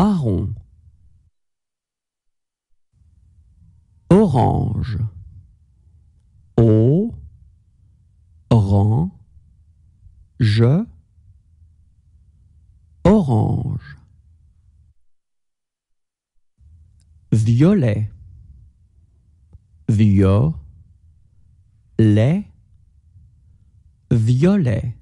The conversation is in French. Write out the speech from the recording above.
marron orange o je, orange violet violet violet